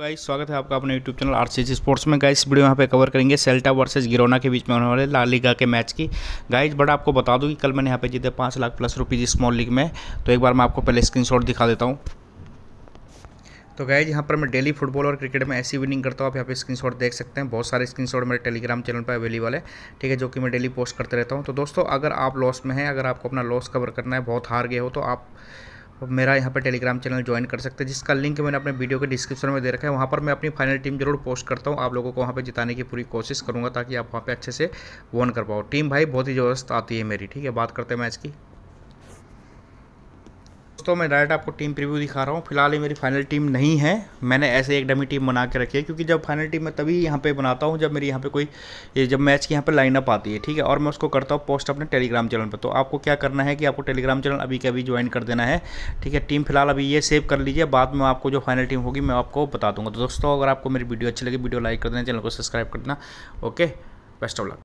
guys स्वागत है आपका अपने यूट्यूब चैनल आर स्पोर्ट्स में गाइस वीडियो यहाँ पे कवर करेंगे सेल्टा वर्सेस गिरोना के बीच में होने वाले ला लीगा के मैच की गाइस बड़ा आपको बता दूँ कि कल मैंने यहाँ पे जीते पाँच lakh plus rupees small league में तो एक बार मैं आपको पहले स्क्रीनशॉट दिखा देता हूँ तो गाइज यहाँ पर मैं डेली फुटबॉल और क्रिकेट में ऐसी विनिंग करता हूँ आप यहाँ पे स्क्रीनशॉट देख सकते हैं बहुत सारे स्क्रीनशॉट मेरे टेलीग्राम चैनल पर अवेलेबल है ठीक है जो कि मैं डेली पोस्ट करते रहता हूँ तो दोस्तों अगर आप लॉस में हैं अगर आपको अपना लॉस कवर करना है बहुत हार गए हो तो आप मेरा यहाँ पर टेलीग्राम चैनल ज्वाइन कर सकते हैं जिसका लिंक मैंने अपने वीडियो के डिस्क्रिप्शन में दे रखा है वहाँ पर मैं अपनी फाइनल टीम जरूर पोस्ट करता हूँ आप लोगों को वहाँ पर जिताने की पूरी कोशिश करूँगा ताकि आप वहाँ पर अच्छे से वन कर पाओ टीम भाई बहुत ही ज़बरदस्त आती है मेरी ठीक है बात करते हैं मैच की दोस्तों मैं डायरेक्ट आपको टीम प्रीव्यू दिखा रहा हूँ फिलहाल ये मेरी फाइनल टीम नहीं है मैंने ऐसे एक डमी टीम बना के रखी है क्योंकि जब फाइनल टीम मैं तभी यहाँ पे बनाता हूँ जब मेरी यहाँ पे कोई ये जब मैच की यहाँ पे लाइनअप आती है ठीक है और मैं उसको करता हूँ पोस्ट अपने टेलीग्राम चैनल पर तो आपको क्या करना है कि आपको टेलीग्राम चैनल अभी के अभी ज्वाइन कर देना है ठीक है टीम फिलहाल अभी ये सेव कर लीजिए बाद में आपको जो फाइनल टीम होगी मैं आपको बता दूँगा तो दोस्तों अगर आपको मेरी वीडियो अच्छी लगी वीडियो लाइक कर देना चैनल को सब्सक्राइब कर देना ओके बेस्ट ऑफ लक